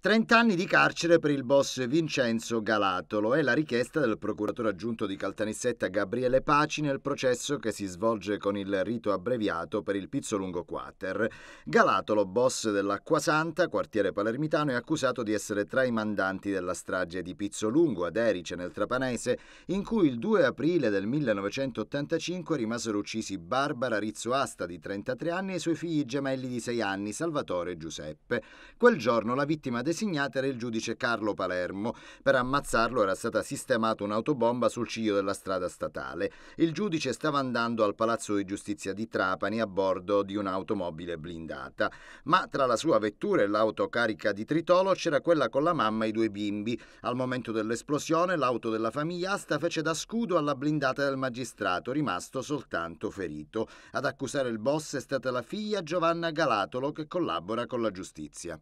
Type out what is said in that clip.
30 anni di carcere per il boss Vincenzo Galatolo è la richiesta del procuratore aggiunto di Caltanissetta Gabriele Paci nel processo che si svolge con il rito abbreviato per il Pizzolungo Quater. Galatolo, boss dell'Acquasanta, quartiere palermitano, è accusato di essere tra i mandanti della strage di Pizzolungo ad Erice nel Trapanese, in cui il 2 aprile del 1985 rimasero uccisi Barbara Rizzoasta di 33 anni e i suoi figli gemelli di 6 anni, Salvatore e Giuseppe. Quel giorno la vittima designata era il giudice Carlo Palermo. Per ammazzarlo era stata sistemata un'autobomba sul ciglio della strada statale. Il giudice stava andando al Palazzo di Giustizia di Trapani a bordo di un'automobile blindata, ma tra la sua vettura e l'auto carica di tritolo c'era quella con la mamma e i due bimbi. Al momento dell'esplosione l'auto della famiglia Asta fece da scudo alla blindata del magistrato, rimasto soltanto ferito. Ad accusare il boss è stata la figlia Giovanna Galatolo che collabora con la giustizia.